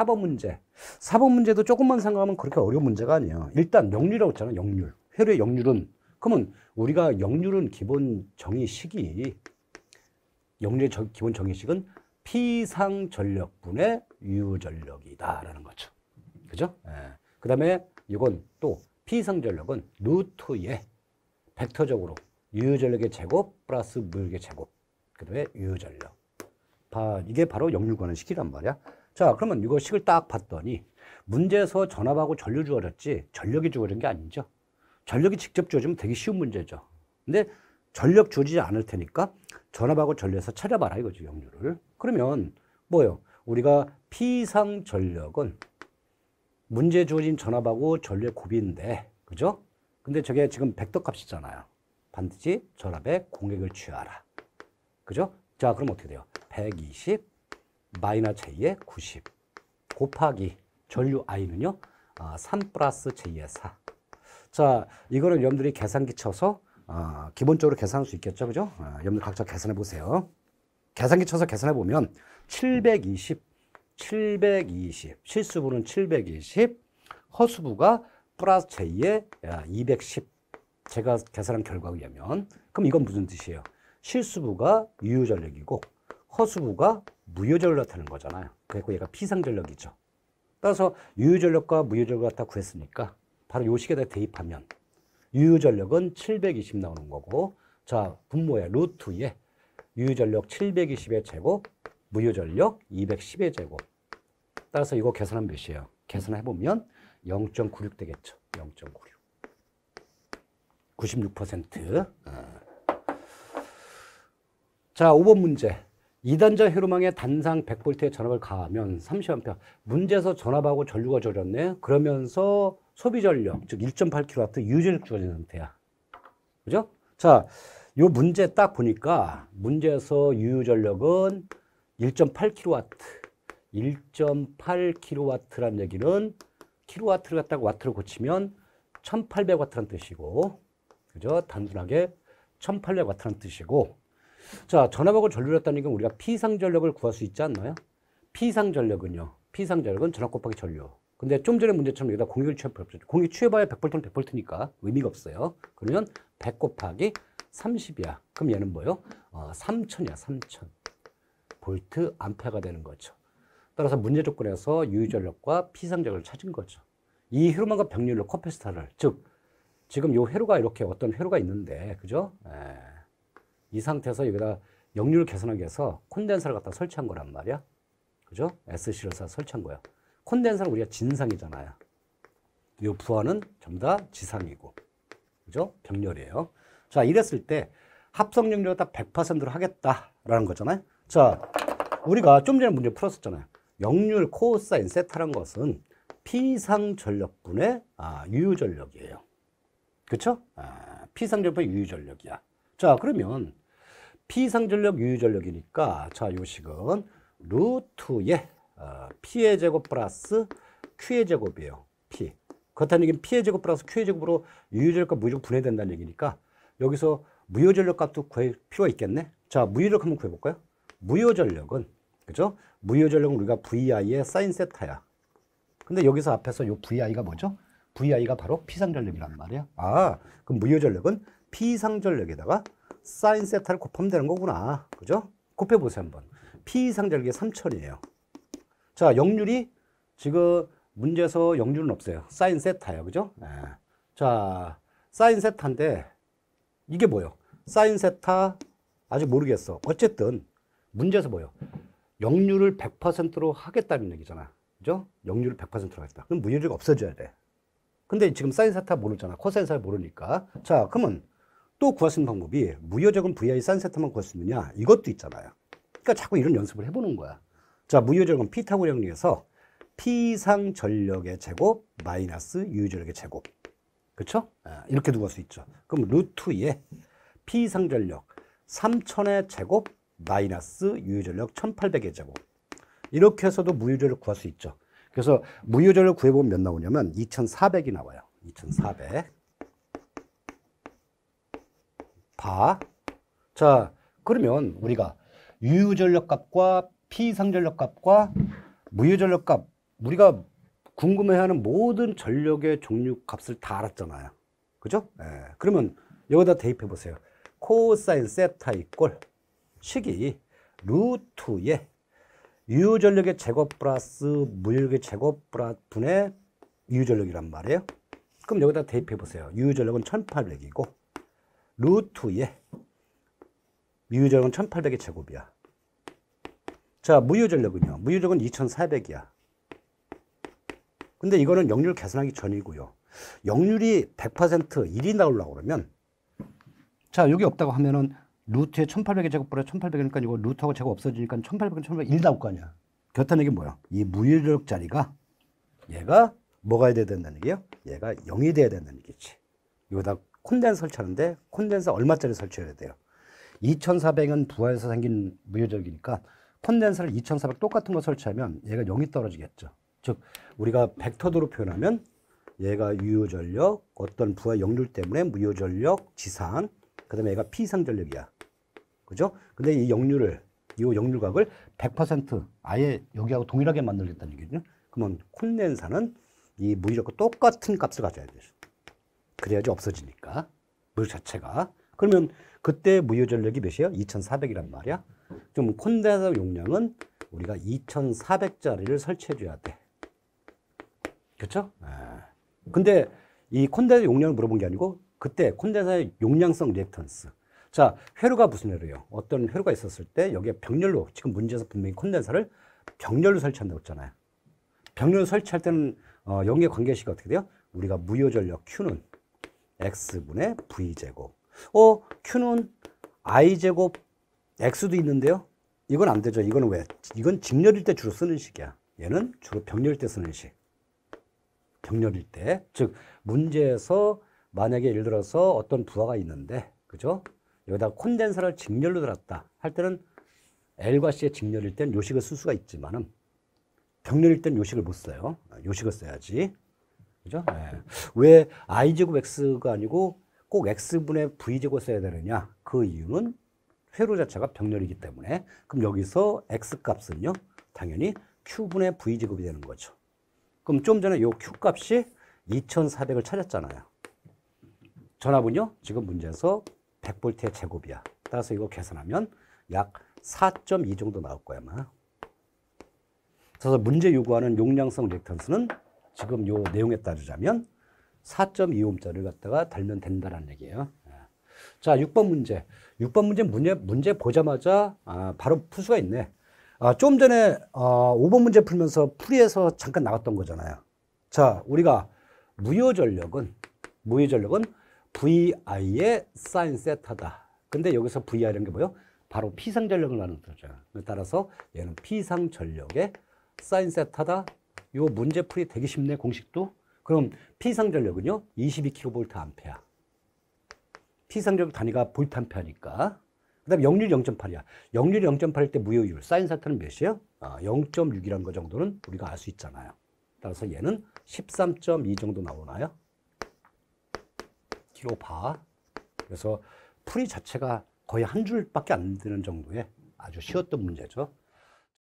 사법 문제. 사법 문제도 조금만 생각하면 그렇게 어려운 문제가 아니에요. 일단 역률이라고 했잖아요. 역률. 회로의 역률은. 그러면 우리가 역률은 기본 정의식이 역률의 저, 기본 정의식은 피상 전력분의 유 전력이다라는 거죠. 그죠? 예. 그다음에 이건 또 피상 전력은 루트의 벡터적으로 유 전력의 제곱 플러스 무의 제곱. 그다음에 유 전력. 이게 바로 역류관의 식이란 말이야. 자, 그러면 이거 식을 딱 봤더니 문제에서 전압하고 전류 주어졌지 전력이 주어진 게 아니죠. 전력이 직접 주어지면 되게 쉬운 문제죠. 근데 전력 주지 않을 테니까 전압하고 전류에서 찾아봐라 이거지, 역류를. 그러면 뭐예요? 우리가 피상 전력은 문제 주어진 전압하고 전류의 곱인데, 그죠? 근데 저게 지금 백덕 값이잖아요. 반드시 전압에 공액을 취하라. 그죠? 자, 그럼 어떻게 돼요? 120 마이너 J의 90 곱하기 전류 I는요. 아, 3 플러스 J의 4. 자, 이거는 여러분들이 계산기 쳐서 아, 기본적으로 계산할 수 있겠죠. 그죠? 아, 여러분들 각자 계산해 보세요. 계산기 쳐서 계산해 보면 720, 720, 실수부는 720, 허수부가 플러스 J의 210. 아, 제가 계산한 결과에 의하면 그럼 이건 무슨 뜻이에요? 실수부가 유효전력이고 허수부가 무효전을 나타낸 거잖아요. 그래서 얘가 피상전력이죠. 따라서 유효전력과 무효전력을 갖다 구했으니까 바로 요 식에다 대입하면 유효전력은 720 나오는 거고 자 분모의 루트에 유효전력 720의 제곱 무효전력 210의 제곱 따라서 이거 계산하면 몇이에요? 계산해보면 0.96 되겠죠. 0.96 96% 어. 자 5번 문제 이단자 회로망에 단상 100V의 전압을 가하면 30A 문제에서 전압하고 전류가 줄었네 그러면서 소비 전력 즉 1.8kW 유지를 줄어진 상태야 그죠? 자, 요 문제 딱 보니까 문제에서 유효 전력은 1.8kW 1.8kW란 얘기는 킬로와트를 갖다가 와트를 고치면 1800W란 뜻이고 그죠? 단순하게 1800W란 뜻이고 자, 전압하고 전류였다는 게 우리가 피상전력을 구할 수 있지 않나요? 피상전력은요. 피상전력은 전압 곱하기 전류. 근데 좀 전에 문제처럼 여기다 공유를 취해 필요 공유 취해봐야 100V는 100V니까 의미가 없어요. 그러면 100 곱하기 30이야. 그럼 얘는 뭐요? 어, 3000이야, 3000. 볼트 암페가 되는 거죠. 따라서 문제 조건에서 유유전력과 피상전력을 찾은 거죠. 이 회로만과 병렬로 커패스타를 즉 지금 요 회로가 이렇게 어떤 회로가 있는데 그죠? 에. 예. 이 상태에서 여기다 역류를 개선하기 위해서 콘덴서를 갖다 설치한 거란 말이야. 그죠? SC를 설치한 거야. 콘덴서는 우리가 진상이잖아요. 이 부하는 전부 다 지상이고. 그죠? 병렬이에요. 자, 이랬을 때 합성 역류가 다 100%로 하겠다라는 거잖아요. 자, 우리가 좀 전에 문제 풀었었잖아요. 역률 코사인 세타란 것은 피상 전력분의 아, 유유 전력이에요. 그렇 아, 피상 전력분의 유유 전력이야. 자, 그러면 피상전력 유유전력이니까 자 요식은 루트의 P의 어, 제곱 플러스 Q의 제곱이에요. P. 그렇다는 얘기는 P의 제곱 플러스 Q의 제곱으로 유유전력과 무유전력 분해된다는 얘기니까 여기서 무효전력 값도 구할 필요가 있겠네. 자, 무효전력 한번 구해볼까요? 무효전력은, 그죠? 무효전력은 우리가 VI의 사인 세타야. 근데 여기서 앞에서 요 VI가 뭐죠? VI가 바로 피상전력이란 말이야. 아, 그럼 무효전력은 피상전력에다가 사인 세타를 곱하면 되는 거구나. 그죠? 곱해보세요, 한번. P 이상 절개 3천이에요. 자, 역률이 지금 문제에서 역률은 없어요. 사인 세타예요. 그죠? 네. 자, 사인 세타인데 이게 뭐예요? 사인 세타 아직 모르겠어. 어쨌든 문제에서 뭐예요? 역률을 100%로 하겠다는 얘기잖아. 그죠? 역률을 100%로 하겠다. 그럼 무효율이 없어져야 돼. 근데 지금 사인 세타 모르잖아. 코사인 세타 모르니까. 자, 그러면 또 구하시는 방법이 무효적은 VI 싼 세트만 구하시느냐 이것도 있잖아요. 그러니까 자꾸 이런 연습을 해보는 거야. 자, 무효적은 피타고령리에서 P상 전력의 제곱 마이너스 유효전력의 제곱. 그렇죠? 아, 이렇게 두고 수 있죠. 그럼 루트 2에 P상 전력 3천의 제곱 마이너스 유효전력 1800의 제곱. 이렇게 해서도 무효전력 구할 수 있죠. 그래서 무효전력 구해보면 몇 나오냐면 2400이 나와요. 2400. 바. 자, 그러면 우리가 유유전력 값과 피상전력 값과 무유전력 값, 우리가 궁금해하는 모든 전력의 종류 값을 다 알았잖아요. 그죠? 예. 그러면 여기다 대입해 보세요. 코사인 세타 이꼴 식이 루트의 유전력의 제곱 플러스 무역의 제곱 플러스 분의 유전력이란 말이에요. 그럼 여기다 대입해 보세요. 유전력은 1800이고 루트에 미유전은 1800의 제곱이야. 자, 무유전력은요. 무유전은 2400이야. 근데 이거는 역률 계산하기 전이고요. 역률이 100% 1이 나오려고 그러면 자, 여기 없다고 하면은 루트에 1800의 제곱보다 1800이니까 이거 루트하고 제곱 없어지니까 1800은 1800 1 나올 거 아니야. 그다는게 뭐야? 이 무유전력 자리가 얘가 뭐가 돼야 된다는 얘기예요? 얘가 0이 돼야 된다는 얘기지. 이거 다 콘덴서 설치하는데 콘덴서 얼마짜리 설치해야 돼요? 2400은 부하에서 생긴 무효적이니까 콘덴서를 2400 똑같은 거 설치하면 얘가 0이 떨어지겠죠. 즉 우리가 벡터도로 표현하면 얘가 유효전력, 어떤 부하 역률 때문에 무효전력, 지상그 다음에 얘가 피상전력이야. 그죠? 근데 이 역률을, 이 역률각을 100% 아예 여기하고 동일하게 만들겠다는 얘기죠. 그러면 콘덴서는이 무효력과 똑같은 값을 가져야 돼요. 그래야지 없어지니까. 물 자체가. 그러면 그때 무효전력이 몇이에요? 2400이란 말이야. 좀 콘덴서 용량은 우리가 2400짜리를 설치해 줘야 돼. 그렇죠? 네. 근데 이 콘덴서 용량을 물어본 게 아니고 그때 콘덴서의 용량성 리액턴스. 자, 회로가 무슨 회로예요? 어떤 회로가 있었을 때 여기에 병렬로 지금 문제에서 분명히 콘덴서를 병렬로 설치한다고 했잖아요. 병렬 로 설치할 때는 어, 영의 관계식이 어떻게 돼요? 우리가 무효전력 Q는 x분의 v제곱. 어, q는 i제곱 x도 있는데요. 이건 안 되죠. 이건 왜? 이건 직렬일 때 주로 쓰는 식이야. 얘는 주로 병렬일 때 쓰는 식. 병렬일 때. 즉, 문제에서 만약에 예를 들어서 어떤 부하가 있는데, 그죠? 여기다 콘덴서를 직렬로 들었다. 할 때는 L과 C의 직렬일 때 요식을 쓸 수가 있지만 병렬일 때 요식을 못 써요. 아, 요식을 써야지. 그죠? 네. 왜 i제곱 x가 아니고 꼭 x분의 v제곱 써야 되느냐? 그 이유는 회로 자체가 병렬이기 때문에 그럼 여기서 x값은요? 당연히 q분의 v제곱이 되는 거죠. 그럼 좀 전에 요 q값이 2400을 찾았잖아요. 전압은요? 지금 문제에서 1 0 0볼트의 제곱이야. 따라서 이거 계산하면 약 4.2 정도 나올 거야, 아마. 그래서 문제 요구하는 용량성 렉턴스는 지금 요 내용에 따르자면 4.25짜리를 갖다가 달면 된다라는 얘기예요. 예. 자, 6번 문제. 6번 문제 문제, 문제 보자마자 아, 바로 풀 수가 있네. 아, 좀 전에 어, 아, 5번 문제 풀면서 풀이에서 잠깐 나왔던 거잖아요. 자, 우리가 무효전력은 무효전력은 VI의 사인 세타다. 근데 여기서 VI라는 게 뭐예요? 바로 피상전력을 나누는 거죠. 따라서 얘는 피상전력의 사인 세타다 요 문제풀이 되기 쉽네 공식도. 그럼 피상전력은요 22kVA. 피상전력 단위가 볼트 암페니까 그다음 역률 0.8이야. 역률 0.8일 때 무효율. 사인 사타는 몇이에요? 아, 0.6이란 거 정도는 우리가 알 수 있잖아요. 따라서 얘는 13.2 정도 나오나요? 키로파. 그래서 풀이 자체가 거의 한 줄밖에 안 되는 정도의 아주 쉬웠던 문제죠.